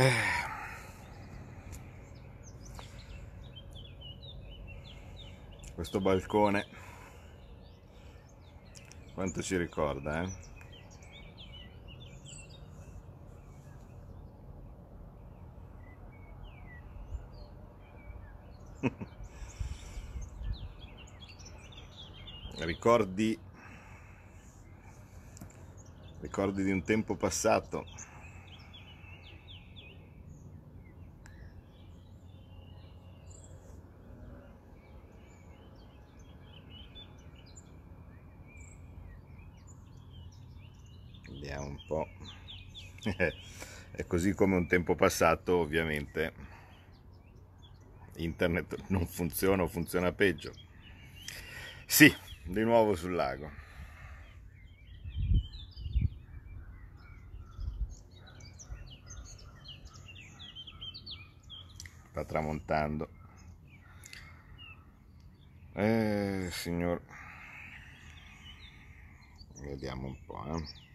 Eh. Questo balcone quanto ci ricorda, eh? ricordi ricordi di un tempo passato così come un tempo passato ovviamente internet non funziona o funziona peggio. Sì, di nuovo sul lago. Sta tramontando. Eh, signor. Vediamo un po', eh.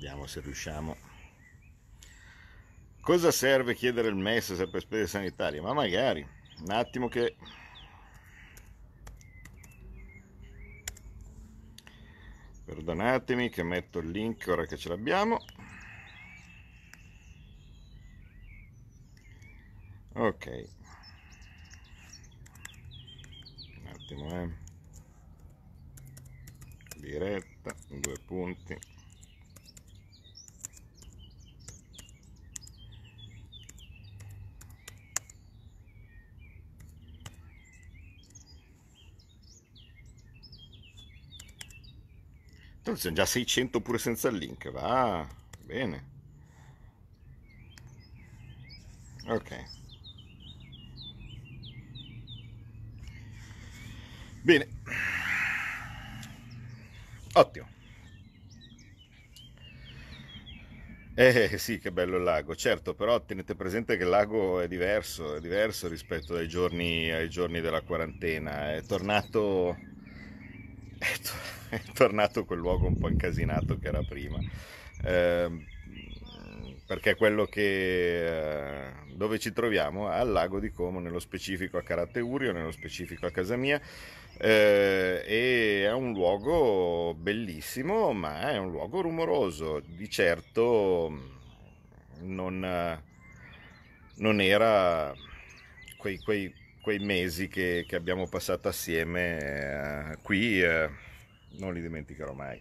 vediamo se riusciamo cosa serve chiedere il MES se per spese sanitarie ma magari un attimo che perdonatemi che metto il link ora che ce l'abbiamo ok un attimo eh diretta due punti Tanto sono già 600 pure senza il link, va bene. Ok. Bene. Ottimo. Eh, eh sì, che bello il lago, certo, però tenete presente che il lago è diverso, è diverso rispetto ai giorni, ai giorni della quarantena, è tornato è tornato quel luogo un po' incasinato che era prima. Eh, perché quello che eh, dove ci troviamo al lago di Como, nello specifico a Caratteurio, nello specifico a casa mia, eh, e è un luogo bellissimo, ma è un luogo rumoroso, di certo non, non era quei, quei, quei mesi che, che, abbiamo passato assieme eh, qui eh non li dimenticherò mai.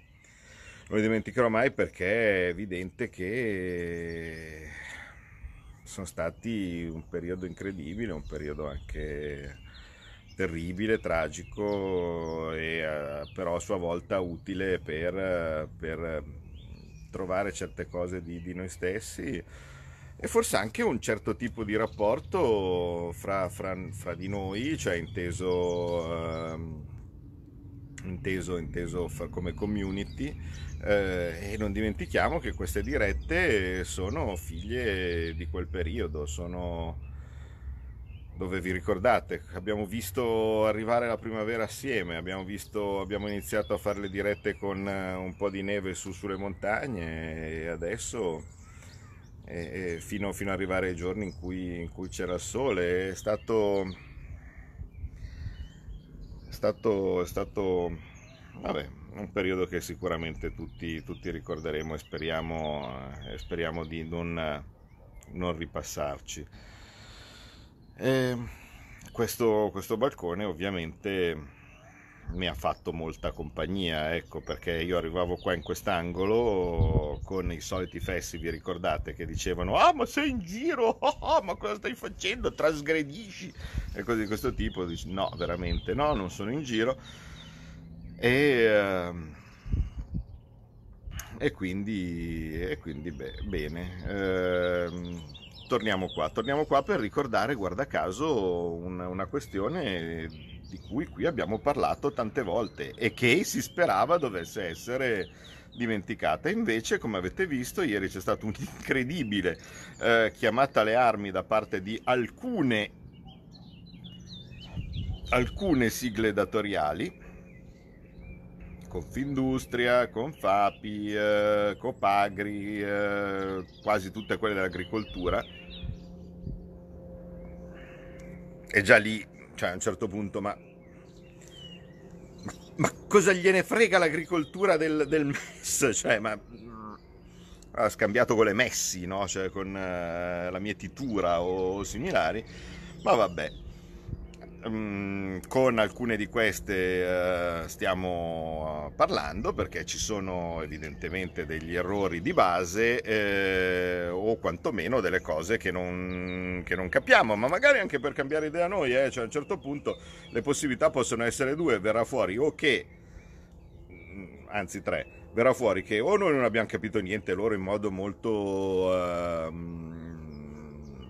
Non li dimenticherò mai perché è evidente che sono stati un periodo incredibile, un periodo anche terribile, tragico, e, eh, però a sua volta utile per, per trovare certe cose di, di, noi stessi e forse anche un certo tipo di rapporto fra, fra, fra di noi, cioè inteso... Um, inteso, inteso come community eh, e non dimentichiamo che queste dirette sono figlie di quel periodo, sono dove vi ricordate abbiamo visto arrivare la primavera assieme, abbiamo, visto, abbiamo iniziato a fare le dirette con eh, un po' di neve su sulle montagne e adesso... E eh, eh, fino, fino, ad arrivare ai giorni in cui, in cui c'era il sole. È stato stato, è stato vabbè, un periodo che sicuramente tutti, tutti ricorderemo e speriamo, eh, e speriamo di non, non ripassarci. Ehm, questo, questo, balcone ovviamente mi ha fatto molta compagnia, ecco, perché io arrivavo qua in quest'angolo con i soliti fessi, vi ricordate, che dicevano «Ah, ma sei in giro! Oh, ma cosa stai facendo? Trasgredisci!» e cose di questo tipo. Dici «No, veramente no, non sono in giro». E... Uh, e quindi, e quindi beh, bene. Eh, torniamo qua, torniamo qua per ricordare, guarda caso, una, una questione di cui qui abbiamo parlato tante volte e che si sperava dovesse essere dimenticata. Invece, come avete visto, ieri c'è stata un'incredibile eh, chiamata alle armi da parte di alcune, alcune sigle datoriali. Confindustria, Confapi, eh, Copagri, eh, quasi tutte quelle dell'agricoltura. E già lì cioè a un certo punto, ma, ma, ma cosa gliene frega l'agricoltura del, del MES? Cioè, ma ha scambiato con le Messi, no? cioè con eh, la mietitura o, o similari, ma vabbè. Ehm, con alcune di queste eh, stiamo eh, parlando perché ci sono evidentemente degli errori di base eh, o quantomeno delle cose che non, che non, capiamo, ma magari anche per cambiare idea noi, eh, cioè a un certo punto le possibilità possono essere due, verrà fuori o che, mm, anzi tre, verrà fuori che o noi non abbiamo capito niente loro in modo molto... Uh,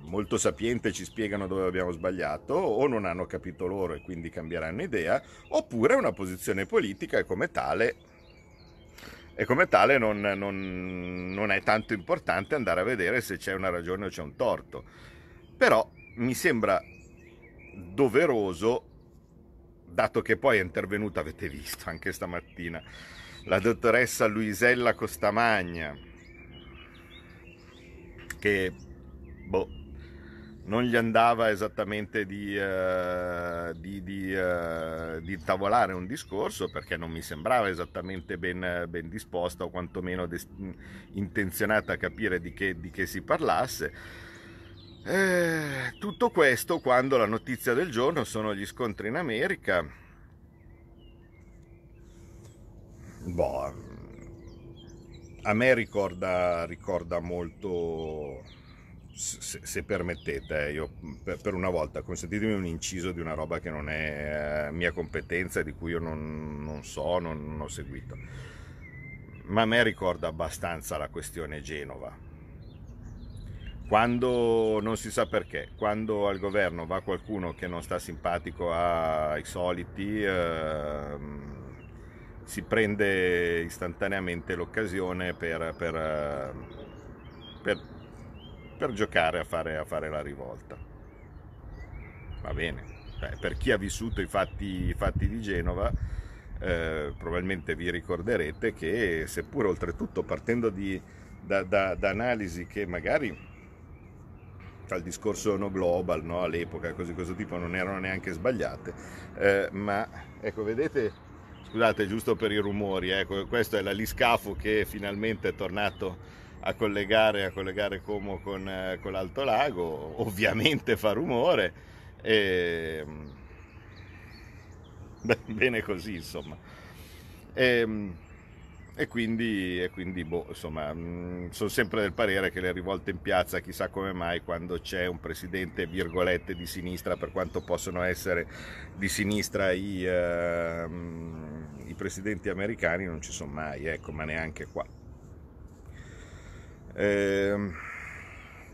molto sapiente ci spiegano dove abbiamo sbagliato o non hanno capito loro e quindi cambieranno idea, oppure una posizione politica e come tale e come tale non, non, non, è tanto importante andare a vedere se c'è una ragione o c'è un torto. Però mi sembra doveroso, dato che poi è intervenuta, avete visto anche stamattina, la dottoressa Luisella Costamagna, che boh, non gli andava esattamente di, uh, di, di, uh, di, tavolare un discorso perché non mi sembrava esattamente ben, ben disposta o quantomeno des- intenzionata a capire di che, che si parlasse. Eh, tutto questo quando la notizia del giorno sono gli scontri in America. Boh, a me ricorda, ricorda molto se, se permettete, eh, io mm, per, per, una volta consentitemi un inciso di una roba che non è eh, mia competenza, e di cui io non, non so, non, non ho seguito. Ma a me ricorda abbastanza la questione Genova, quando non si sa perché, quando al governo va qualcuno che non sta simpatico ai soliti, eh, si prende istantaneamente l'occasione per, per, ehm, per giocare a fare, a fare la rivolta. Va bene. Beh, per chi ha vissuto i fatti, i fatti di Genova, eh, probabilmente vi ricorderete che seppur oltretutto partendo di, da, da, da, analisi che magari al discorso no global no, all'epoca, cose di questo tipo, non erano neanche sbagliate, eh, ma ecco, vedete, scusate, giusto per i rumori, ecco, questo è l'aliscafo che finalmente è tornato a collegare, a collegare Como con, eh, con l'Alto Lago, ovviamente fa rumore e mm, bene così insomma. E, ehm, e quindi, e quindi boh, insomma, mm, sono sempre del parere che le rivolte in piazza, chissà come mai, quando c'è un presidente, virgolette, di sinistra, per quanto possono essere di sinistra i, eh, i presidenti americani, non ci sono mai, ecco, ma neanche qua. Eh,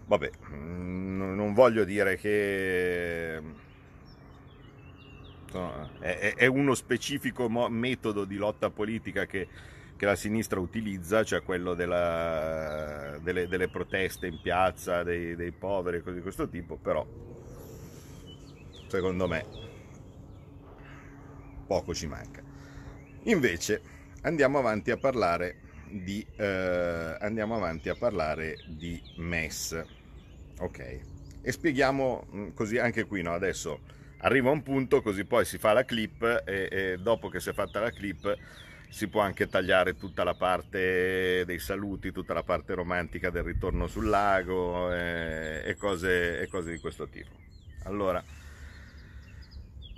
vabbè, mm, non voglio dire che è, uno specifico metodo di lotta politica che, che la sinistra utilizza, cioè quello della, delle, delle, proteste in piazza dei, dei poveri e cose di questo tipo, però secondo me poco ci manca. Invece andiamo avanti a parlare di, eh, andiamo avanti a parlare di MES. Ok, e spieghiamo mm, così anche qui, no? adesso arriva un punto così poi si fa la clip e, e dopo che si è fatta la clip si può anche tagliare tutta la parte dei saluti, tutta la parte romantica del ritorno sul lago eh, e, cose, e cose di questo tipo. Allora,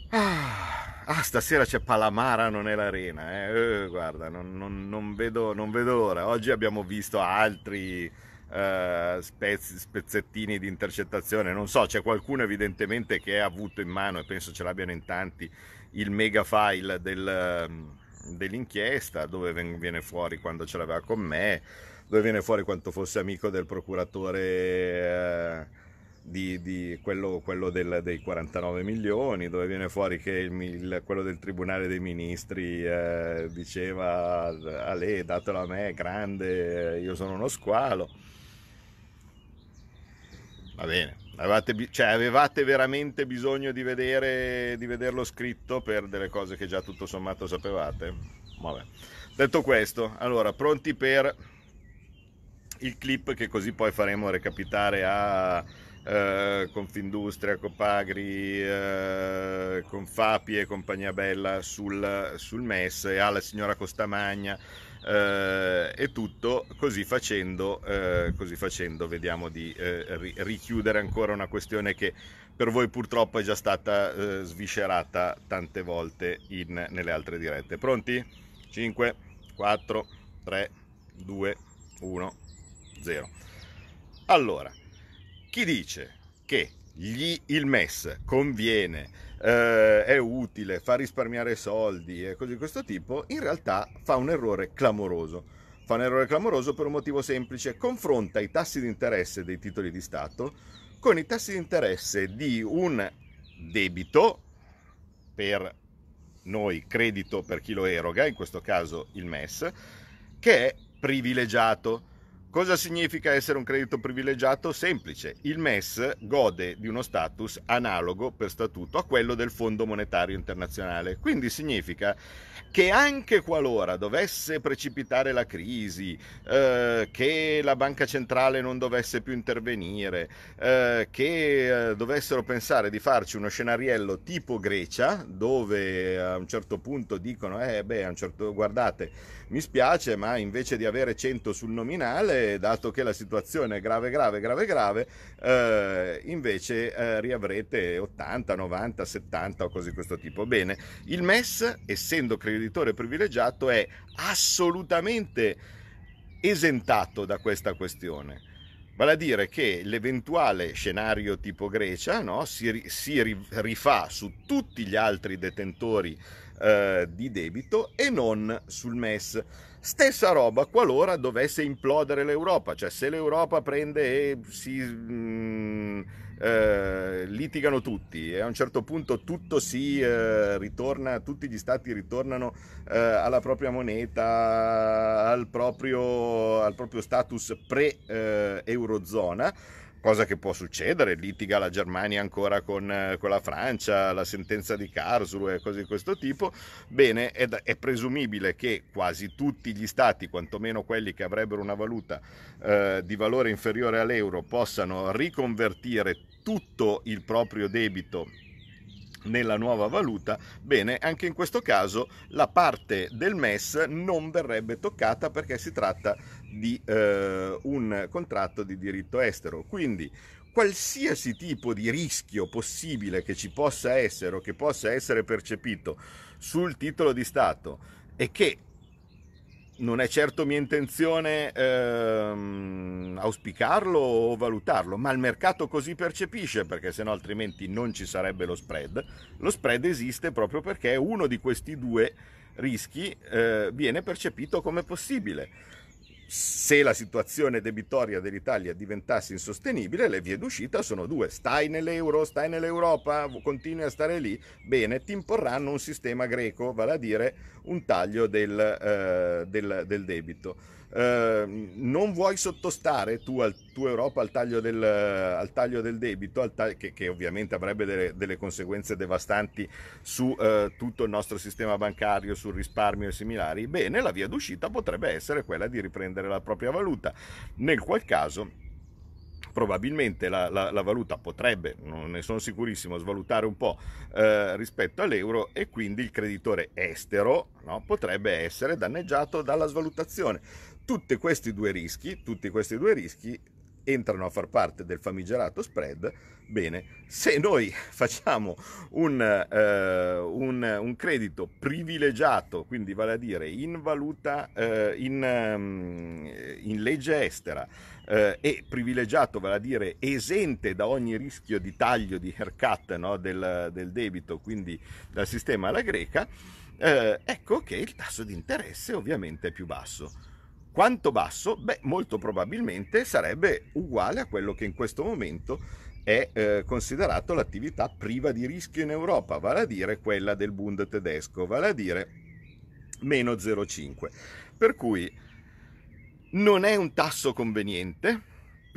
Ah, ah, stasera c'è Palamara, non è l'arena. Eh. Eh, guarda, non, non, non, vedo, non vedo l'ora. Oggi abbiamo visto altri eh, spezz- spezzettini di intercettazione. Non so, c'è qualcuno evidentemente che ha avuto in mano, e penso ce l'abbiano in tanti, il mega file del, dell'inchiesta dove viene fuori quando ce l'aveva con me, dove viene fuori quanto fosse amico del procuratore Eh, di, di quello, quello del, dei 49 milioni, dove viene fuori che il, il, quello del Tribunale dei Ministri eh, diceva a lei datelo a me, grande, eh, io sono uno squalo. Va bene, avevate, cioè, avevate veramente bisogno di, vedere, di vederlo scritto per delle cose che già tutto sommato sapevate? Vabbè. Detto questo, allora, pronti per il clip che così poi faremo recapitare a eh, Confindustria, Copagri, eh, Confapi e compagnia bella sul, sul MES e alla signora Costamagna eh, e tutto così facendo, eh, così facendo vediamo di eh, ri- richiudere ancora una questione che per voi purtroppo è già stata eh, sviscerata tante volte in, nelle altre dirette. Pronti? 5, 4, 3, 2, 1, 0. Allora, chi dice che gli, il MES conviene, eh, è utile, fa risparmiare soldi e cose di questo tipo, in realtà fa un errore clamoroso. Fa un errore clamoroso per un motivo semplice, confronta i tassi di interesse dei titoli di Stato con i tassi di interesse di un debito per noi credito per chi lo eroga, in questo caso il MES, che è privilegiato. Cosa significa essere un credito privilegiato? Semplice, il MES gode di uno status analogo per statuto a quello del Fondo Monetario Internazionale, quindi significa che anche qualora dovesse precipitare la crisi, eh, che la banca centrale non dovesse più intervenire, eh, che eh, dovessero pensare di farci uno scenariello tipo Grecia, dove a un certo punto dicono, eh beh, a un certo, guardate, mi spiace, ma invece di avere 100 sul nominale, dato che la situazione è grave, grave, grave, grave, eh, invece eh, riavrete 80, 90, 70 o cose di questo tipo. Bene, il MES, essendo credibile, l'editore privilegiato è assolutamente esentato da questa questione. Vale a dire che l'eventuale scenario tipo Grecia no, si, si rifà su tutti gli altri detentori eh, di debito e non sul MES. Stessa roba qualora dovesse implodere l'Europa, cioè se l'Europa prende e si mh, mm, eh, litigano tutti e a un certo punto tutto si eh, ritorna, tutti gli stati ritornano eh, alla propria moneta, al proprio, al proprio status pre-eurozona eh, cosa che può succedere, litiga la Germania ancora con, eh, con la Francia, la sentenza di Karlsruhe, cose di questo tipo, bene, è, è, presumibile che quasi tutti gli stati, quantomeno quelli che avrebbero una valuta eh, di valore inferiore all'euro, possano riconvertire tutto il proprio debito nella nuova valuta, bene, anche in questo caso la parte del MES non verrebbe toccata perché si tratta di di eh, un contratto di diritto estero. Quindi qualsiasi tipo di rischio possibile che ci possa essere o che possa essere percepito sul titolo di Stato e che non è certo mia intenzione ehm, auspicarlo o valutarlo, ma il mercato così percepisce perché sennò altrimenti non ci sarebbe lo spread. Lo spread esiste proprio perché uno di questi due rischi eh, viene percepito come possibile se la situazione debitoria dell'Italia diventasse insostenibile, le vie d'uscita sono due. Stai nell'euro, stai nell'Europa, continui a stare lì, bene, ti imporranno un sistema greco, vale a dire un taglio del, eh, del, del debito. Ehm, non vuoi sottostare tu, al, tu Europa al taglio del, al taglio del debito, taglio, che, che, ovviamente avrebbe delle, delle conseguenze devastanti su eh, tutto il nostro sistema bancario, sul risparmio e similari, bene, la via d'uscita potrebbe essere quella di riprendere la propria valuta, nel qual caso probabilmente la, la, la, valuta potrebbe, non ne sono sicurissimo, svalutare un po' eh, rispetto all'euro e quindi il creditore estero no, potrebbe essere danneggiato dalla svalutazione. Tutti questi due rischi, tutti questi due rischi entrano a far parte del famigerato spread, bene, se noi facciamo un, eh, un, un credito privilegiato, quindi vale a dire in valuta, eh, in, ehm, in, legge estera, eh, e privilegiato, vale a dire esente da ogni rischio di taglio, di haircut no, del, del debito, quindi dal sistema alla greca, eh, ecco che il tasso di interesse ovviamente è più basso. Quanto basso? Beh, molto probabilmente sarebbe uguale a quello che in questo momento è eh, considerato l'attività priva di rischio in Europa, vale a dire quella del Bund tedesco, vale a dire meno 0,5. Per cui non è un tasso conveniente,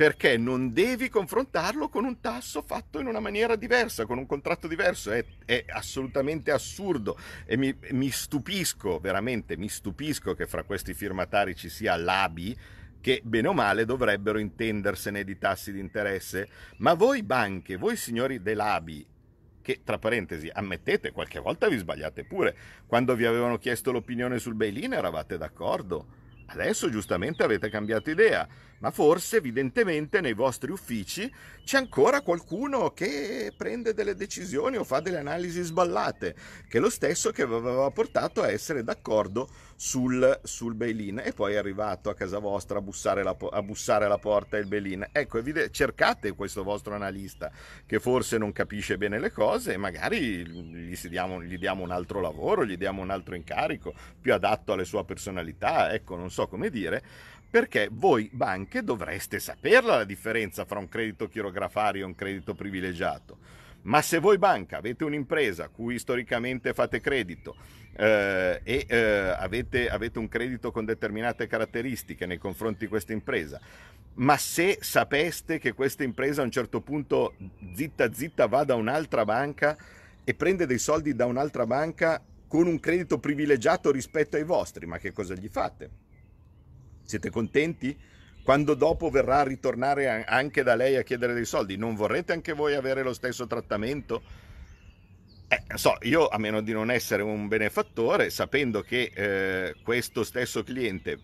perché non devi confrontarlo con un tasso fatto in una maniera diversa, con un contratto diverso, è, è assolutamente assurdo e mi, mi, stupisco, veramente mi stupisco che fra questi firmatari ci sia l'ABI che bene o male dovrebbero intendersene di tassi di interesse, ma voi banche, voi signori dell'ABI, che tra parentesi ammettete qualche volta vi sbagliate pure, quando vi avevano chiesto l'opinione sul bail-in eravate d'accordo, adesso giustamente avete cambiato idea ma forse evidentemente nei vostri uffici c'è ancora qualcuno che prende delle decisioni o fa delle analisi sballate, che è lo stesso che vi aveva portato a essere d'accordo sul, sul bail-in e poi è arrivato a casa vostra a bussare, la, a bussare alla porta il bail-in. Ecco, evide- cercate questo vostro analista che forse non capisce bene le cose e magari gli diamo, gli diamo un altro lavoro, gli diamo un altro incarico più adatto alle sue personalità, ecco, non so come dire perché voi banche dovreste saperla la differenza fra un credito chirografario e un credito privilegiato. Ma se voi banca avete un'impresa a cui storicamente fate credito eh, e eh, avete, avete un credito con determinate caratteristiche nei confronti di questa impresa, ma se sapeste che questa impresa a un certo punto zitta zitta va da un'altra banca e prende dei soldi da un'altra banca con un credito privilegiato rispetto ai vostri, ma che cosa gli fate? Siete contenti? Quando dopo verrà a ritornare anche da lei a chiedere dei soldi, non vorrete anche voi avere lo stesso trattamento? Eh, so, io a meno di non essere un benefattore, sapendo che eh, questo stesso cliente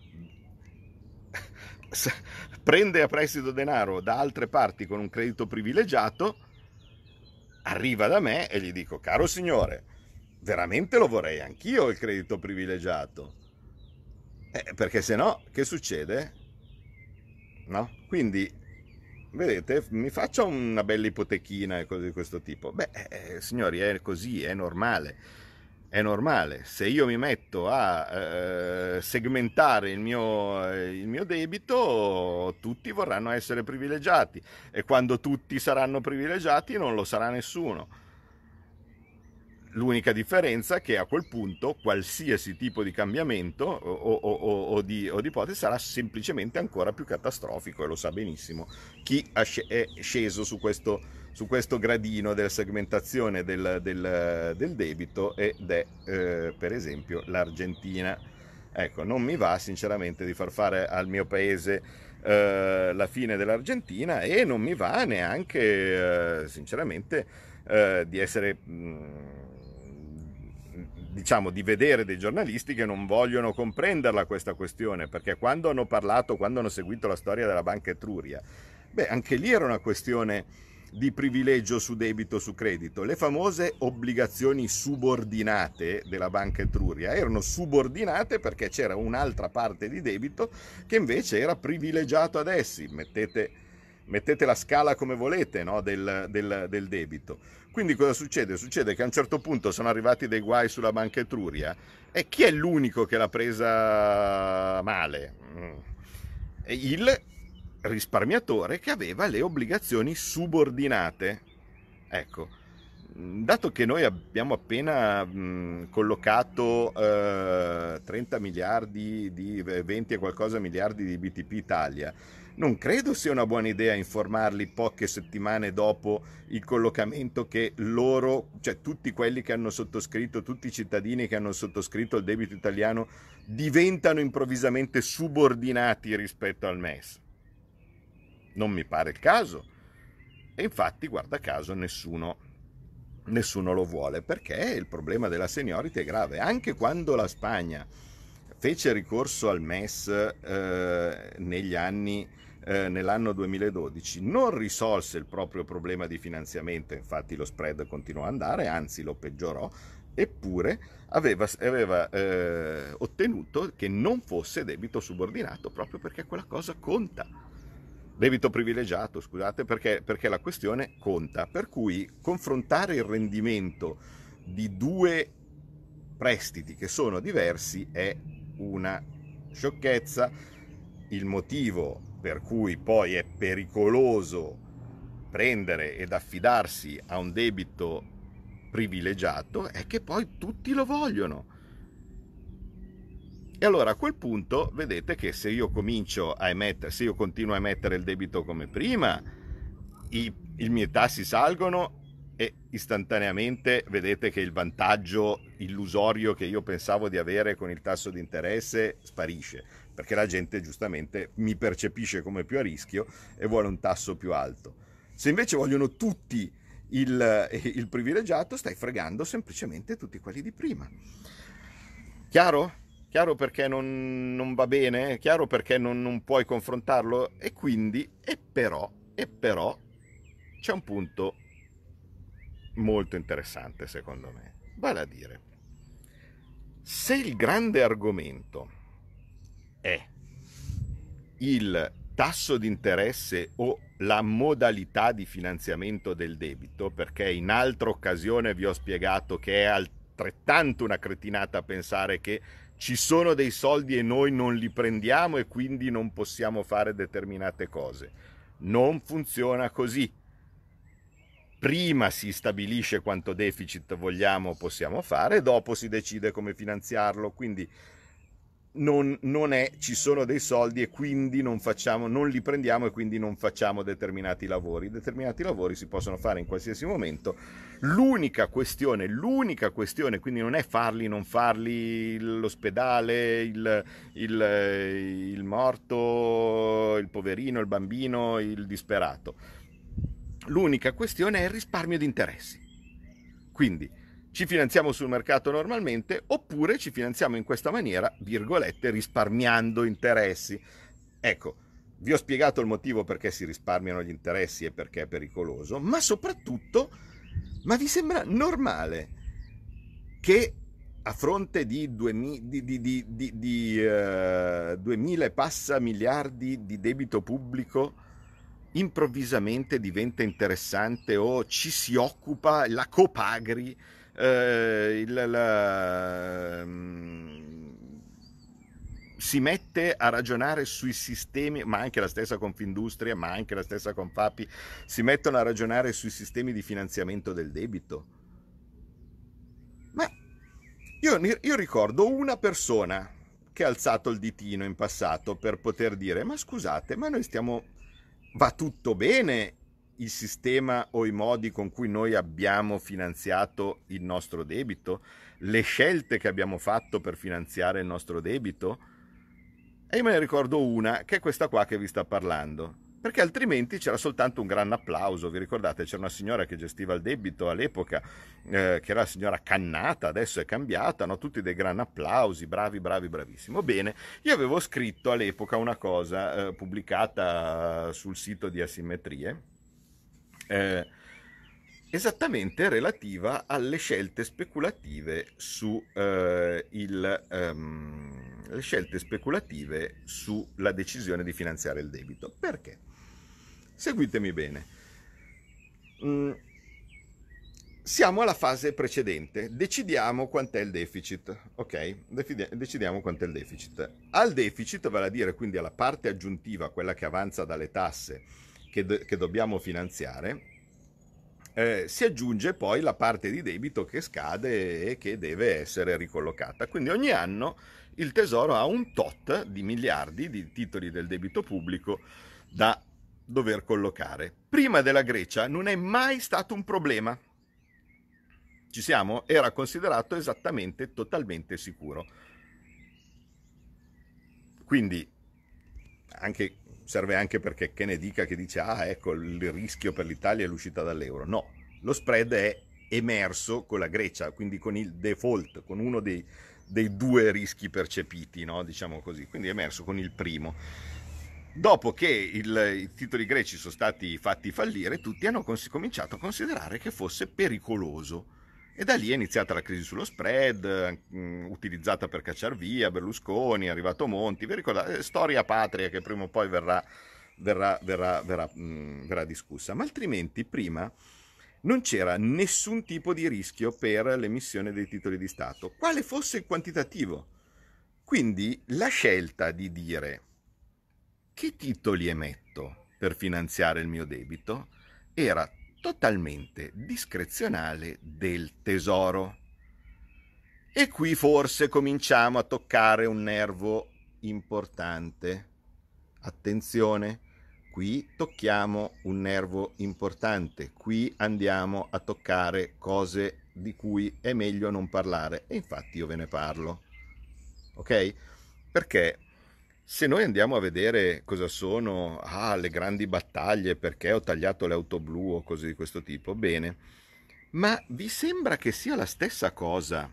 prende a prestito denaro da altre parti con un credito privilegiato, arriva da me e gli dico, caro signore, veramente lo vorrei anch'io il credito privilegiato eh, perché se no, che succede? No? Quindi, vedete, mi faccio una bella ipotechina e cose di questo tipo. Beh, eh, eh, signori, è così, è normale. È normale. Se io mi metto a eh, segmentare il mio, eh, il mio debito, tutti vorranno essere privilegiati. E quando tutti saranno privilegiati, non lo sarà nessuno. L'unica differenza è che a quel punto qualsiasi tipo di cambiamento o, o, o, di, o, di, ipotesi sarà semplicemente ancora più catastrofico e lo sa benissimo chi è sceso su questo, su questo gradino della segmentazione del, del, del debito ed è eh, per esempio l'Argentina. Ecco, non mi va sinceramente di far fare al mio paese eh, la fine dell'Argentina e non mi va neanche eh, sinceramente eh, di essere... Mh, mm, diciamo, di vedere dei giornalisti che non vogliono comprenderla questa questione, perché quando hanno parlato, quando hanno seguito la storia della Banca Etruria, beh, anche lì era una questione di privilegio su debito su credito. Le famose obbligazioni subordinate della Banca Etruria erano subordinate perché c'era un'altra parte di debito che invece era privilegiato ad essi. Mettete mettete la scala come volete no? del, del, del, debito. Quindi cosa succede? Succede che a un certo punto sono arrivati dei guai sulla banca Etruria e chi è l'unico che l'ha presa male? Mm. Il risparmiatore che aveva le obbligazioni subordinate. Ecco, dato che noi abbiamo appena mh, mm, collocato eh, 30 miliardi di 20 eh, e qualcosa miliardi di BTP Italia, non credo sia una buona idea informarli poche settimane dopo il collocamento che loro, cioè tutti quelli che hanno sottoscritto, tutti i cittadini che hanno sottoscritto il debito italiano, diventano improvvisamente subordinati rispetto al MES. Non mi pare il caso. E infatti, guarda caso, nessuno nessuno lo vuole perché il problema della seniority è grave. Anche quando la Spagna fece ricorso al MES eh, negli anni eh, nell'anno 2012 non risolse il proprio problema di finanziamento, infatti lo spread continuò ad andare, anzi lo peggiorò, eppure aveva, aveva eh, ottenuto che non fosse debito subordinato proprio perché quella cosa conta. Debito privilegiato, scusate, perché, perché la questione conta. Per cui confrontare il rendimento di due prestiti che sono diversi è una sciocchezza. Il motivo per cui poi è pericoloso prendere ed affidarsi a un debito privilegiato è che poi tutti lo vogliono. E allora a quel punto vedete che se io comincio a emettere, se io continuo a emettere il debito come prima, i, i miei tassi salgono e istantaneamente vedete che il vantaggio illusorio che io pensavo di avere con il tasso di interesse sparisce perché la gente giustamente mi percepisce come più a rischio e vuole un tasso più alto. Se invece vogliono tutti il, il privilegiato, stai fregando semplicemente tutti quelli di prima. Chiaro? Chiaro perché non, non va bene? Chiaro perché non, non puoi confrontarlo? E quindi, e però, e però, c'è un punto molto interessante secondo me. Vale a dire, se il grande argomento è il tasso di interesse o la modalità di finanziamento del debito, perché in altra occasione vi ho spiegato che è altrettanto una cretinata pensare che ci sono dei soldi e noi non li prendiamo e quindi non possiamo fare determinate cose. Non funziona così. Prima si stabilisce quanto deficit vogliamo o possiamo fare, dopo si decide come finanziarlo, quindi non, non, è ci sono dei soldi e quindi non, facciamo, non li prendiamo e quindi non facciamo determinati lavori. Determinati lavori si possono fare in qualsiasi momento. L'unica questione, l'unica questione, quindi non è farli, non farli, l'ospedale, il, il, il morto, il poverino, il bambino, il disperato. L'unica questione è il risparmio di interessi. Quindi ci finanziamo sul mercato normalmente oppure ci finanziamo in questa maniera, virgolette, risparmiando interessi. Ecco, vi ho spiegato il motivo perché si risparmiano gli interessi e perché è pericoloso, ma soprattutto, ma vi sembra normale che a fronte di 2000, di, di, eh, e passa miliardi di debito pubblico improvvisamente diventa interessante o ci si occupa la Copagri eh, il, la, mm, si mette a ragionare sui sistemi, ma anche la stessa Confindustria, ma anche la stessa Confapi, si mettono a ragionare sui sistemi di finanziamento del debito. Ma io, io ricordo una persona che ha alzato il ditino in passato per poter dire, ma scusate, ma noi stiamo... Va tutto bene il sistema o i modi con cui noi abbiamo finanziato il nostro debito, le scelte che abbiamo fatto per finanziare il nostro debito? E io me ne ricordo una, che è questa qua che vi sta parlando, perché altrimenti c'era soltanto un gran applauso, vi ricordate? C'era una signora che gestiva il debito all'epoca, eh, che era la signora Cannata, adesso è cambiata, no? Tutti dei gran applausi, bravi, bravi, bravissimo. Bene, io avevo scritto all'epoca una cosa eh, pubblicata sul sito di Asimmetrie, eh, esattamente relativa alle scelte speculative su eh, il, ehm, le scelte speculative sulla decisione di finanziare il debito. Perché? Seguitemi bene. Mm, siamo alla fase precedente, decidiamo quant'è il deficit, ok? Decidiamo quant'è il deficit. Al deficit, vale a dire quindi alla parte aggiuntiva, quella che avanza dalle tasse che, do- che dobbiamo finanziare, eh, si aggiunge poi la parte di debito che scade e che deve essere ricollocata. Quindi ogni anno il Tesoro ha un tot di miliardi di titoli del debito pubblico da dover collocare. Prima della Grecia non è mai stato un problema. Ci siamo? Era considerato esattamente totalmente sicuro. Quindi anche serve anche perché che ne dica che dice ah ecco il rischio per l'Italia è l'uscita dall'euro. No, lo spread è emerso con la Grecia, quindi con il default, con uno dei, dei due rischi percepiti, no? diciamo così, quindi è emerso con il primo. Dopo che il, i titoli greci sono stati fatti fallire, tutti hanno cons- cominciato a considerare che fosse pericoloso e da lì è iniziata la crisi sullo spread, mm, utilizzata per cacciar via Berlusconi, è arrivato Monti, vi ricordate? Eh, storia patria che prima o poi verrà, verrà, verrà, mm, verrà discussa. Ma altrimenti prima non c'era nessun tipo di rischio per l'emissione dei titoli di Stato, quale fosse il quantitativo. Quindi la scelta di dire che titoli emetto per finanziare il mio debito era totalmente discrezionale del tesoro. E qui forse cominciamo a toccare un nervo importante. Attenzione, qui tocchiamo un nervo importante, qui andiamo a toccare cose di cui è meglio non parlare e infatti io ve ne parlo. Ok? Perché se noi andiamo a vedere cosa sono ah, le grandi battaglie, perché ho tagliato le auto blu o cose di questo tipo, bene, ma vi sembra che sia la stessa cosa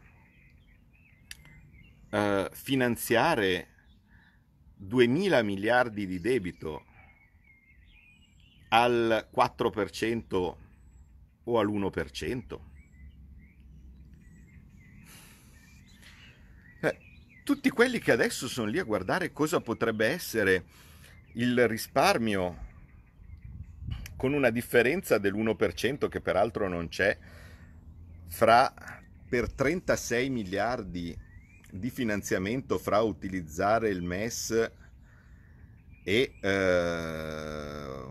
eh, finanziare 2.000 miliardi di debito al 4% o all'1%? tutti quelli che adesso sono lì a guardare cosa potrebbe essere il risparmio con una differenza dell'1% che peraltro non c'è fra per 36 miliardi di finanziamento fra utilizzare il MES e eh,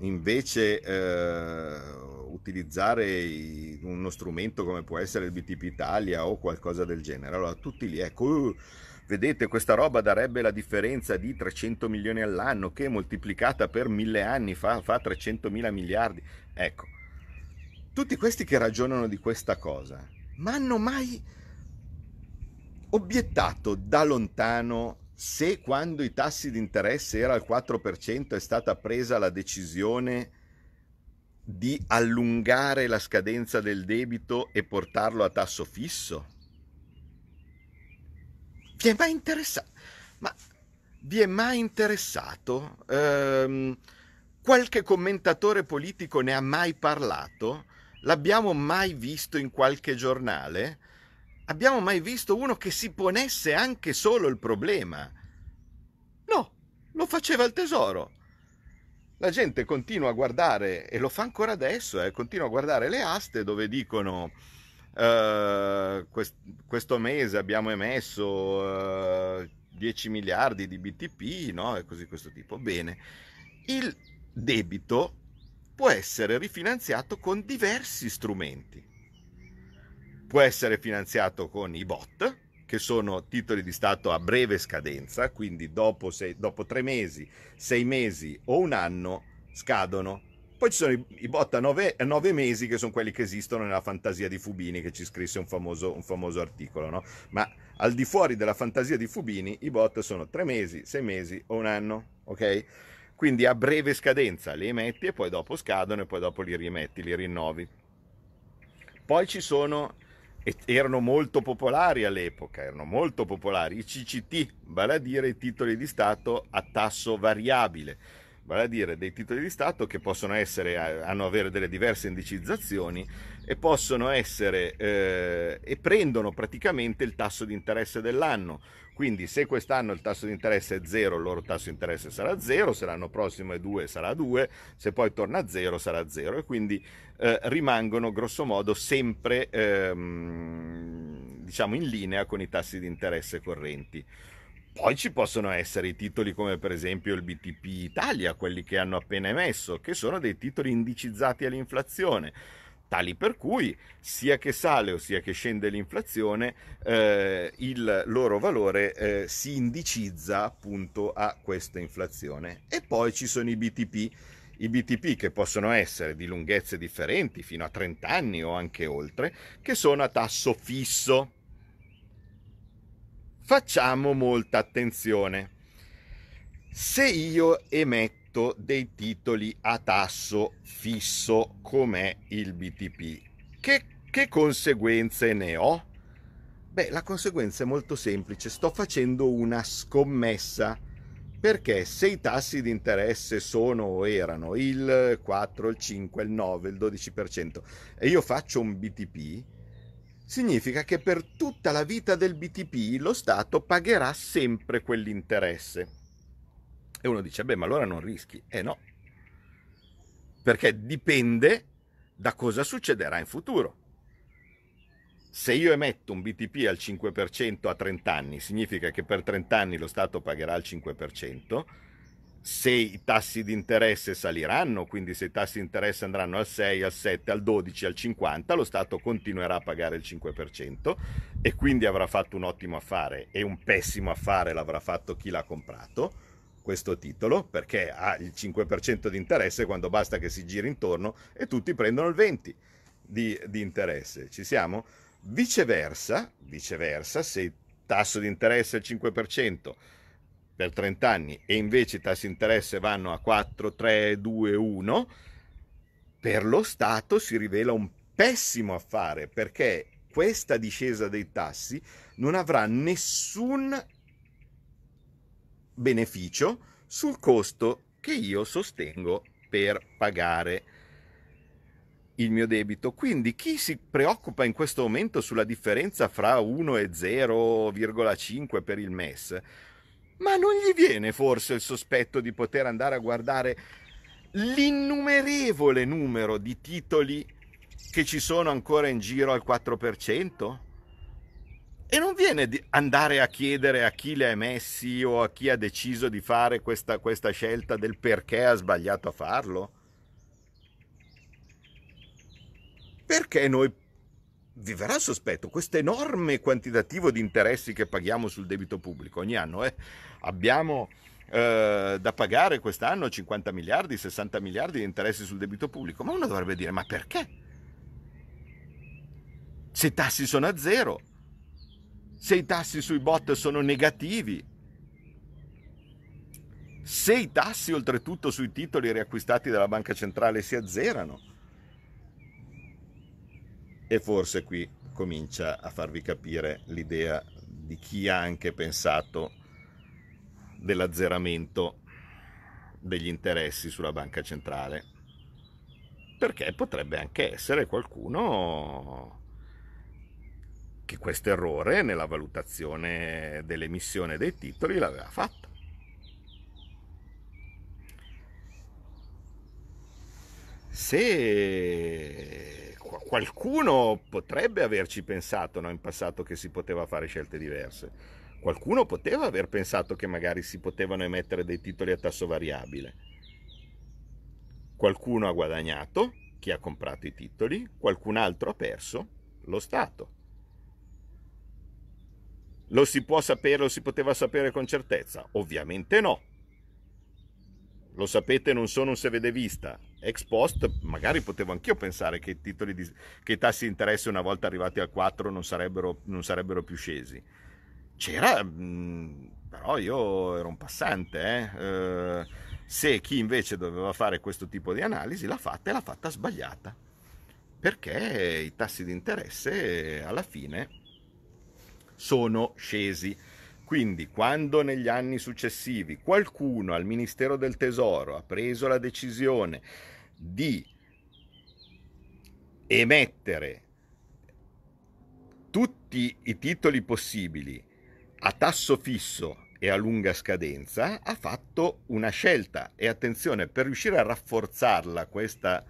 invece eh, utilizzare i uno strumento come può essere il BTP Italia o qualcosa del genere. Allora tutti lì, ecco, uh, vedete questa roba darebbe la differenza di 300 milioni all'anno che moltiplicata per mille anni fa, fa 300 mila miliardi. Ecco, tutti questi che ragionano di questa cosa, ma hanno mai obiettato da lontano se quando i tassi di interesse erano al 4% è stata presa la decisione di allungare la scadenza del debito e portarlo a tasso fisso? Vi è mai interessato? Ma vi è mai interessato? Ehm, qualche commentatore politico ne ha mai parlato? L'abbiamo mai visto in qualche giornale? Abbiamo mai visto uno che si ponesse anche solo il problema? No, lo faceva il tesoro la gente continua a guardare, e lo fa ancora adesso, eh, continua a guardare le aste dove dicono uh, quest- questo mese abbiamo emesso uh, eh, 10 miliardi di BTP, no? E così questo tipo. Bene, il debito può essere rifinanziato con diversi strumenti. Può essere finanziato con i bot, che sono titoli di Stato a breve scadenza, quindi dopo, sei, dopo tre mesi, sei mesi o un anno scadono. Poi ci sono i, i a nove, nove, mesi, che sono quelli che esistono nella fantasia di Fubini, che ci scrisse un famoso, un famoso articolo. No? Ma al di fuori della fantasia di Fubini, i bot sono tre mesi, sei mesi o un anno. Ok? Quindi a breve scadenza li emetti e poi dopo scadono e poi dopo li riemetti, li rinnovi. Poi ci sono erano molto popolari all'epoca, erano molto popolari, i CCT, vale a dire i titoli di Stato a tasso variabile, vale a dire dei titoli di Stato che possono essere, eh, hanno avere delle diverse indicizzazioni e possono essere eh, e prendono praticamente il tasso di interesse dell'anno. Quindi se quest'anno il tasso di interesse è 0, il loro tasso di interesse sarà 0, se l'anno prossimo è 2 sarà 2, se poi torna a 0 sarà 0 e quindi eh, rimangono grossomodo sempre ehm, diciamo in linea con i tassi di interesse correnti. Poi ci possono essere i titoli come per esempio il BTP Italia, quelli che hanno appena emesso, che sono dei titoli indicizzati all'inflazione tali per cui sia che sale o sia che scende l'inflazione eh, il loro valore eh, si indicizza appunto a questa inflazione. E poi ci sono i BTP, i BTP che possono essere di lunghezze differenti fino a 30 anni o anche oltre, che sono a tasso fisso. Facciamo molta attenzione. Se io emetto mercato dei titoli a tasso fisso come il BTP. Che, che conseguenze ne ho? Beh, la conseguenza è molto semplice, sto facendo una scommessa perché se i tassi di interesse sono o erano il 4, il 5, il 9, il 12% e io faccio un BTP, significa che per tutta la vita del BTP lo Stato pagherà sempre quell'interesse. E uno dice, beh, ma allora non rischi. Eh no, perché dipende da cosa succederà in futuro. Se io emetto un BTP al 5% a 30 anni, significa che per 30 anni lo Stato pagherà il 5%, se i tassi di interesse saliranno, quindi se i tassi di interesse andranno al 6, al 7, al 12, al 50, lo Stato continuerà a pagare il 5% e quindi avrà fatto un ottimo affare e un pessimo affare l'avrà fatto chi l'ha comprato questo titolo perché ha il 5% di interesse quando basta che si giri intorno e tutti prendono il 20% di, di interesse. Ci siamo? Viceversa, viceversa, se il tasso di interesse è il 5% per 30 anni e invece i tassi di interesse vanno a 4, 3, 2, 1, per lo Stato si rivela un pessimo affare perché questa discesa dei tassi non avrà nessun beneficio sul costo che io sostengo per pagare il mio debito. Quindi chi si preoccupa in questo momento sulla differenza fra 1 e 0,5 per il MES, ma non gli viene forse il sospetto di poter andare a guardare l'innumerevole numero di titoli che ci sono ancora in giro al 4%? E non viene di andare a chiedere a chi le ha emessi o a chi ha deciso di fare questa, questa scelta del perché ha sbagliato a farlo? Perché noi vi verrà il sospetto, questo enorme quantitativo di interessi che paghiamo sul debito pubblico ogni anno, eh? abbiamo eh, da pagare quest'anno 50 miliardi, 60 miliardi di interessi sul debito pubblico, ma uno dovrebbe dire ma perché? Se i tassi sono a zero, se i tassi sui bot sono negativi, se i tassi oltretutto sui titoli riacquistati dalla banca centrale si azzerano. E forse qui comincia a farvi capire l'idea di chi ha anche pensato dell'azzeramento degli interessi sulla banca centrale. Perché potrebbe anche essere qualcuno che questo errore nella valutazione dell'emissione dei titoli l'aveva fatto. Se qualcuno potrebbe averci pensato no, in passato che si poteva fare scelte diverse, qualcuno poteva aver pensato che magari si potevano emettere dei titoli a tasso variabile. Qualcuno ha guadagnato, chi ha comprato i titoli, qualcun altro ha perso, lo Stato. Lo si può sapere, lo si poteva sapere con certezza? Ovviamente no. Lo sapete, non sono un sevedevista. Ex post, magari potevo anch'io pensare che i, tassi di interesse una volta arrivati al 4 non sarebbero, non sarebbero più scesi. C'era, mm, però io ero un passante. Eh. eh, se chi invece doveva fare questo tipo di analisi l'ha fatta e l'ha fatta sbagliata. Perché i tassi di interesse alla fine sono scesi. Quindi quando negli anni successivi qualcuno al Ministero del Tesoro ha preso la decisione di emettere tutti i titoli possibili a tasso fisso e a lunga scadenza, ha fatto una scelta e attenzione, per riuscire a rafforzarla questa,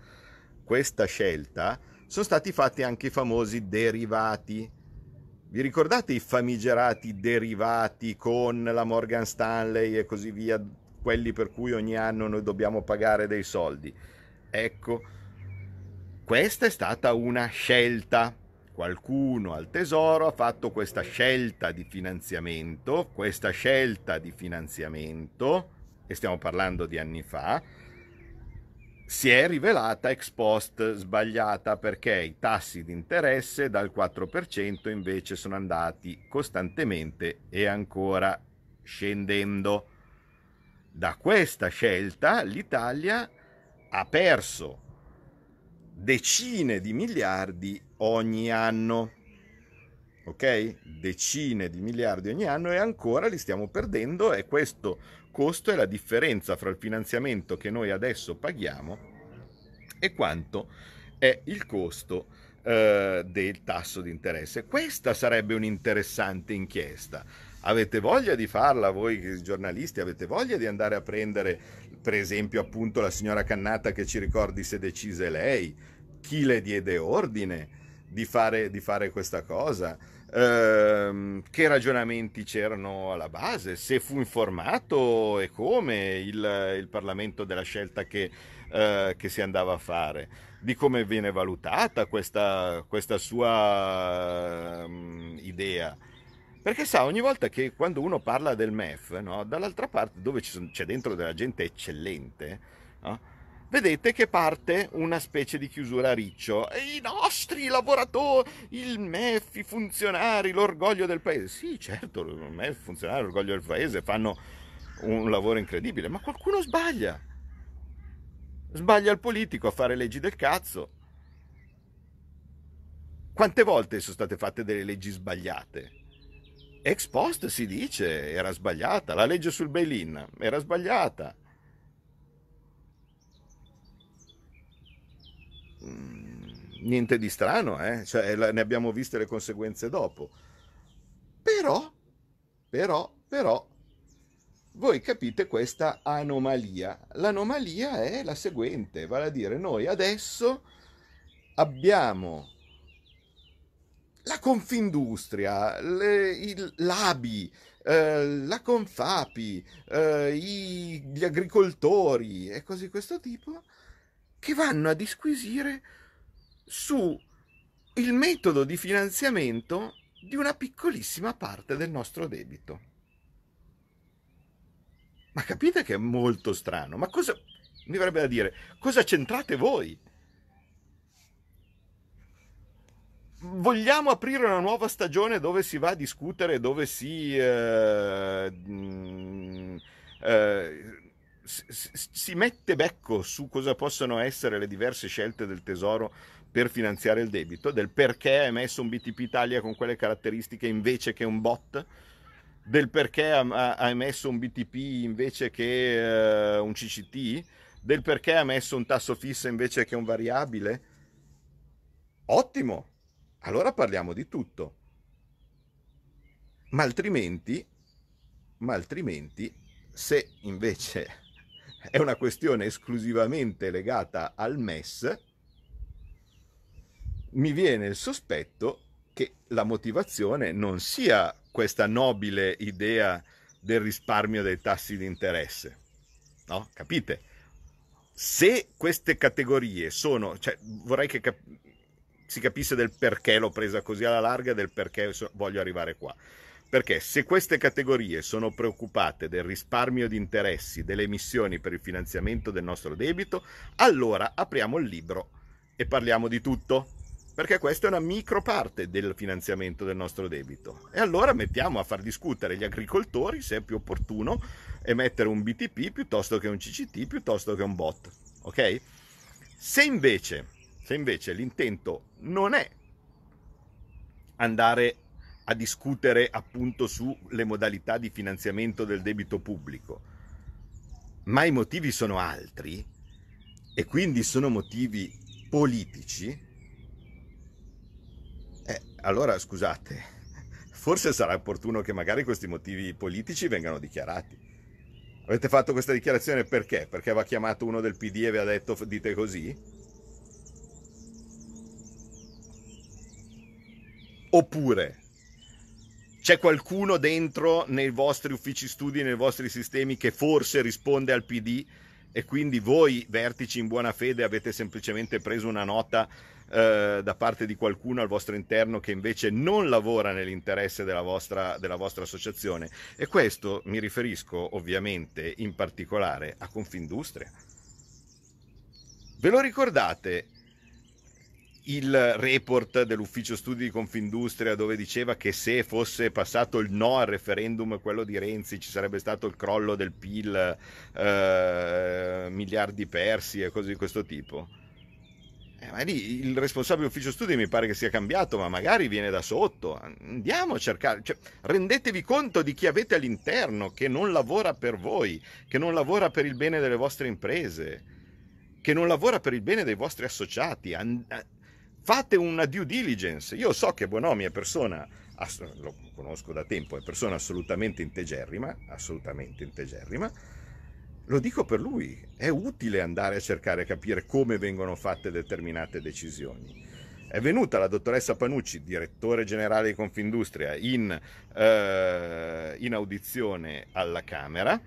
questa scelta sono stati fatti anche i famosi derivati, vi ricordate i famigerati derivati con la Morgan Stanley e così via, quelli per cui ogni anno noi dobbiamo pagare dei soldi? Ecco, questa è stata una scelta. Qualcuno al tesoro ha fatto questa scelta di finanziamento, questa scelta di finanziamento, e stiamo parlando di anni fa, si è rivelata ex post sbagliata perché i tassi di interesse dal 4% invece sono andati costantemente e ancora scendendo. Da questa scelta l'Italia ha perso decine di miliardi ogni anno. Ok? Decine di miliardi ogni anno e ancora li stiamo perdendo e questo costo è la differenza fra il finanziamento che noi adesso paghiamo e quanto è il costo eh, del tasso di interesse. Questa sarebbe un'interessante inchiesta. Avete voglia di farla voi giornalisti? Avete voglia di andare a prendere, per esempio, appunto la signora Cannata che ci ricordi se decise lei? Chi le diede ordine di fare, di fare questa cosa? eh, che ragionamenti c'erano alla base, se fu informato e come il, il Parlamento della scelta che, eh, che, si andava a fare, di come viene valutata questa, questa sua um, idea. Perché sa, ogni volta che quando uno parla del MEF, no, dall'altra parte dove c'è dentro della gente eccellente, no, vedete che parte una specie di chiusura a riccio. E I nostri lavoratori, il MEF, i funzionari, l'orgoglio del paese. Sì, certo, il MEF, i funzionari, l'orgoglio del paese fanno un lavoro incredibile, ma qualcuno sbaglia. Sbaglia il politico a fare leggi del cazzo. Quante volte sono state fatte delle leggi sbagliate? Ex post si dice era sbagliata, la legge sul bail-in era sbagliata Mm, niente di strano, eh? cioè, ne abbiamo viste le conseguenze dopo. Però, però, però, voi capite questa anomalia. L'anomalia è la seguente, vale a dire noi adesso abbiamo la Confindustria, le, il, l'ABI, eh, la Confapi, eh, i, gli agricoltori e così questo tipo che vanno a disquisire su il metodo di finanziamento di una piccolissima parte del nostro debito. Ma capite che è molto strano, ma cosa mi verrebbe da dire, cosa c'entrate voi? Vogliamo aprire una nuova stagione dove si va a discutere, dove si eh, mm, eh, si mette becco su cosa possono essere le diverse scelte del Tesoro per finanziare il debito, del perché ha emesso un BTP Italia con quelle caratteristiche invece che un bot, del perché ha, ha emesso un BTP invece che uh, un CCT, del perché ha messo un tasso fisso invece che un variabile. Ottimo, allora parliamo di tutto. Ma altrimenti, ma altrimenti se invece è una questione esclusivamente legata al MES, mi viene il sospetto che la motivazione non sia questa nobile idea del risparmio dei tassi di interesse. No? Capite? Se queste categorie sono, cioè, vorrei che cap- si capisse del perché l'ho presa così alla larga, e del perché voglio arrivare qua. Perché se queste categorie sono preoccupate del risparmio di interessi, delle emissioni per il finanziamento del nostro debito, allora apriamo il libro e parliamo di tutto. Perché questa è una micro parte del finanziamento del nostro debito. E allora mettiamo a far discutere gli agricoltori se è più opportuno emettere un BTP piuttosto che un CCT piuttosto che un bot. Ok? Se invece, se invece l'intento non è andare a discutere appunto sulle modalità di finanziamento del debito pubblico, ma i motivi sono altri e quindi sono motivi politici, eh, allora scusate, forse sarà opportuno che magari questi motivi politici vengano dichiarati. Avete fatto questa dichiarazione perché? Perché aveva chiamato uno del PD e vi ha detto dite così? Oppure c'è qualcuno dentro nei vostri uffici studi, nei vostri sistemi che forse risponde al PD e quindi voi, vertici in buona fede, avete semplicemente preso una nota eh, da parte di qualcuno al vostro interno che invece non lavora nell'interesse della vostra, della vostra associazione. E questo mi riferisco ovviamente in particolare a Confindustria. Ve lo ricordate il report dell'ufficio studi di Confindustria dove diceva che se fosse passato il no al referendum, quello di Renzi, ci sarebbe stato il crollo del PIL, eh, miliardi persi e cose di questo tipo. Eh, ma lì il responsabile dell'ufficio studi mi pare che sia cambiato, ma magari viene da sotto. Andiamo a cercare, cioè, rendetevi conto di chi avete all'interno, che non lavora per voi, che non lavora per il bene delle vostre imprese che non lavora per il bene dei vostri associati. And- eh, fate una due diligence. Io so che Bonomi è persona, lo conosco da tempo, è persona assolutamente integerrima, assolutamente integerrima. Lo dico per lui, è utile andare a cercare a capire come vengono fatte determinate decisioni. È venuta la dottoressa Panucci, direttore generale di Confindustria, in, eh, in audizione alla Camera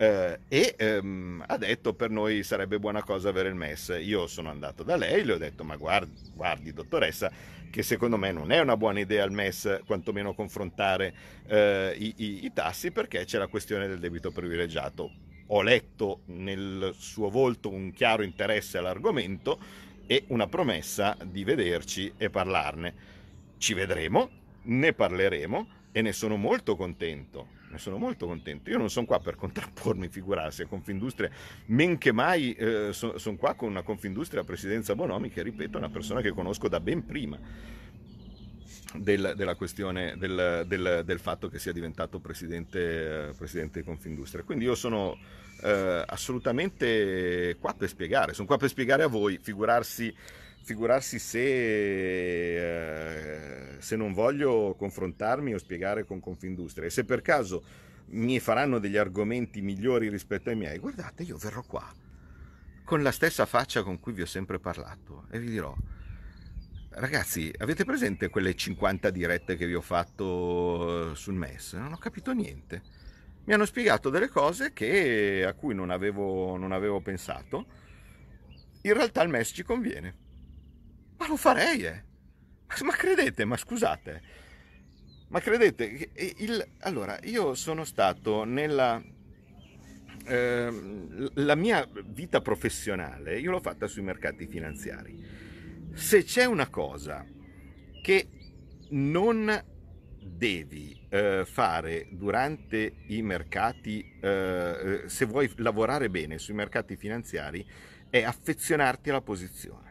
eh, e ehm, ha detto per noi sarebbe buona cosa avere il MES. Io sono andato da lei, le ho detto ma guardi, guardi dottoressa che secondo me non è una buona idea il MES quantomeno confrontare eh, i, i, i tassi perché c'è la questione del debito privilegiato. Ho letto nel suo volto un chiaro interesse all'argomento e una promessa di vederci e parlarne. Ci vedremo, ne parleremo e ne sono molto contento ne sono molto contento. Io non sono qua per contrappormi, figurarsi a Confindustria, men che mai eh, sono qua con una Confindustria a presidenza Bonomi, che ripeto è una persona che conosco da ben prima. Del, della questione del, del, del, fatto che sia diventato presidente, eh, presidente di Confindustria. Quindi io sono eh, assolutamente qua per spiegare, sono qua per spiegare a voi, figurarsi figurarsi se, eh, se non voglio confrontarmi o spiegare con Confindustria e se per caso mi faranno degli argomenti migliori rispetto ai miei, guardate, io verrò qua con la stessa faccia con cui vi ho sempre parlato e vi dirò ragazzi, avete presente quelle 50 dirette che vi ho fatto sul MES? Non ho capito niente. Mi hanno spiegato delle cose che, a cui non avevo, non avevo pensato. In realtà il MES ci conviene. Ma lo farei, eh. Ma credete, ma scusate. Ma credete, il, allora, io sono stato nella... Ehm, la mia vita professionale, io l'ho fatta sui mercati finanziari. Se c'è una cosa che non devi eh, fare durante i mercati, eh, eh, se vuoi lavorare bene sui mercati finanziari, è affezionarti alla posizione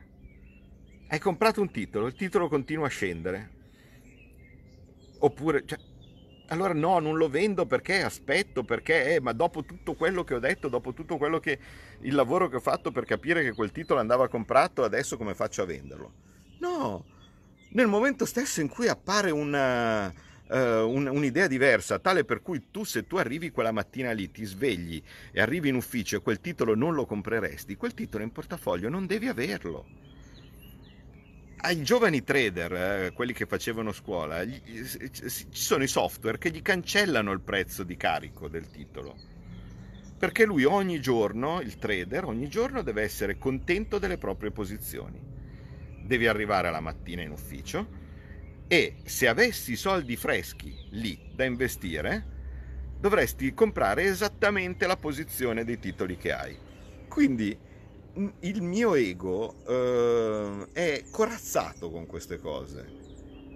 hai comprato un titolo, il titolo continua a scendere. Oppure, cioè, allora no, non lo vendo perché aspetto, perché, eh, ma dopo tutto quello che ho detto, dopo tutto quello che il lavoro che ho fatto per capire che quel titolo andava comprato, adesso come faccio a venderlo? No, nel momento stesso in cui appare una, uh, eh, un, un'idea diversa, tale per cui tu se tu arrivi quella mattina lì, ti svegli e arrivi in ufficio e quel titolo non lo compreresti, quel titolo in portafoglio non devi averlo ai giovani trader, eh, quelli che facevano scuola, gli, ci sono i software che gli cancellano il prezzo di carico del titolo. Perché lui ogni giorno, il trader, ogni giorno deve essere contento delle proprie posizioni. Devi arrivare alla mattina in ufficio e se avessi soldi freschi lì da investire, dovresti comprare esattamente la posizione dei titoli che hai. Quindi il mio ego eh, è corazzato con queste cose.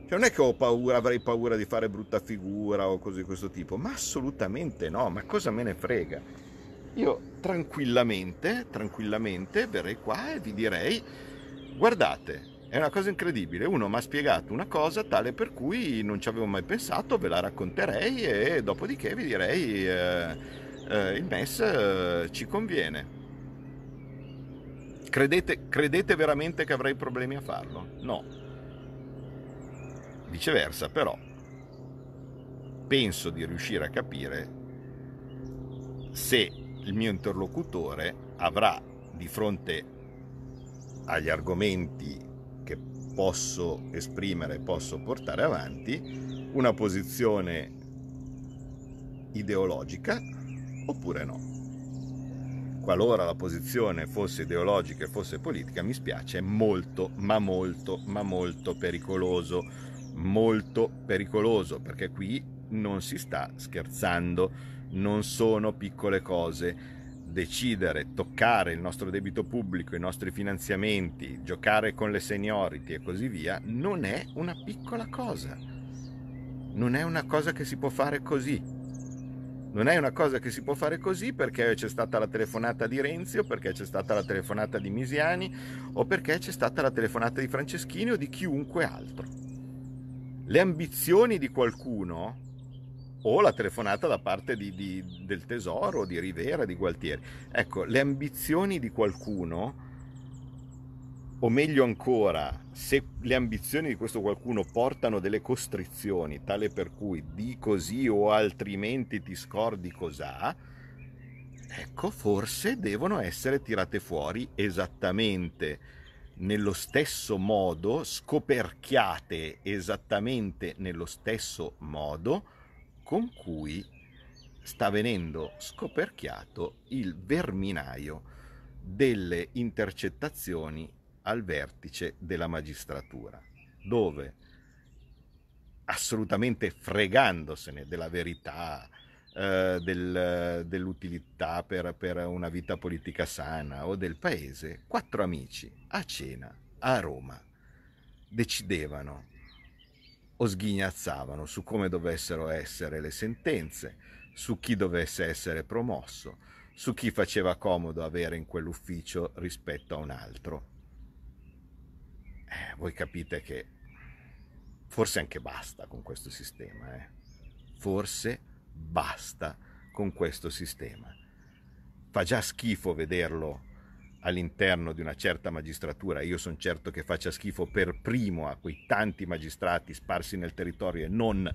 Cioè non è che ho paura, avrei paura di fare brutta figura o cose di questo tipo, ma assolutamente no, ma cosa me ne frega? Io tranquillamente, tranquillamente verrei qua e vi direi, guardate, è una cosa incredibile, uno mi ha spiegato una cosa tale per cui non ci avevo mai pensato, ve la racconterei e dopodiché vi direi eh, eh, il MES eh, ci conviene. Credete, credete veramente che avrei problemi a farlo? No. Viceversa, però, penso di riuscire a capire se il mio interlocutore avrà di fronte agli argomenti che posso esprimere, posso portare avanti, una posizione ideologica oppure no qualora la posizione fosse ideologica e fosse politica, mi spiace, è molto, ma molto, ma molto pericoloso, molto pericoloso, perché qui non si sta scherzando, non sono piccole cose. Decidere, toccare il nostro debito pubblico, i nostri finanziamenti, giocare con le seniority e così via, non è una piccola cosa. Non è una cosa che si può fare così, non è una cosa che si può fare così perché c'è stata la telefonata di Renzi perché c'è stata la telefonata di Misiani o perché c'è stata la telefonata di Franceschini o di chiunque altro. Le ambizioni di qualcuno o la telefonata da parte di, di, del Tesoro, di Rivera, di Gualtieri. Ecco, le ambizioni di qualcuno o meglio ancora, se le ambizioni di questo qualcuno portano delle costrizioni, tale per cui di così o altrimenti ti scordi cos'ha, ecco, forse devono essere tirate fuori esattamente nello stesso modo, scoperchiate esattamente nello stesso modo con cui sta venendo scoperchiato il verminaio delle intercettazioni al vertice della magistratura, dove assolutamente fregandosene della verità, eh, del, dell'utilità per, per una vita politica sana o del paese, quattro amici a cena a Roma decidevano o sghignazzavano su come dovessero essere le sentenze, su chi dovesse essere promosso, su chi faceva comodo avere in quell'ufficio rispetto a un altro. Eh, voi capite che forse anche basta con questo sistema, eh? forse basta con questo sistema. Fa già schifo vederlo all'interno di una certa magistratura, io sono certo che faccia schifo per primo a quei tanti magistrati sparsi nel territorio e non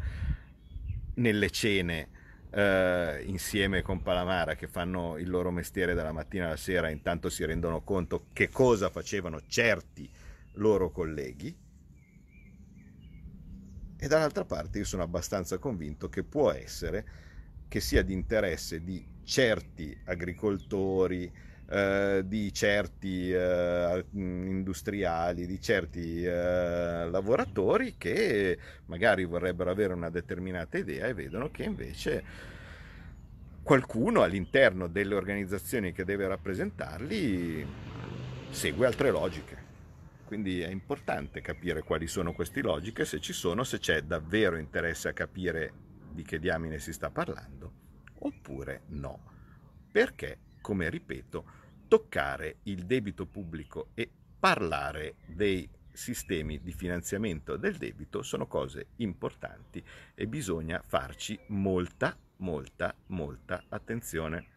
nelle cene eh, insieme con Palamara che fanno il loro mestiere dalla mattina alla sera, intanto si rendono conto che cosa facevano certi magistrati loro colleghi e dall'altra parte io sono abbastanza convinto che può essere che sia di interesse di certi agricoltori, eh, di certi eh, mm, industriali, di certi eh, lavoratori che magari vorrebbero avere una determinata idea e vedono che invece qualcuno all'interno delle organizzazioni che deve rappresentarli segue altre logiche. Quindi è importante capire quali sono queste logiche, se ci sono, se c'è davvero interesse a capire di che diamine si sta parlando, oppure no. Perché, come ripeto, toccare il debito pubblico e parlare dei sistemi di finanziamento del debito sono cose importanti e bisogna farci molta, molta, molta attenzione.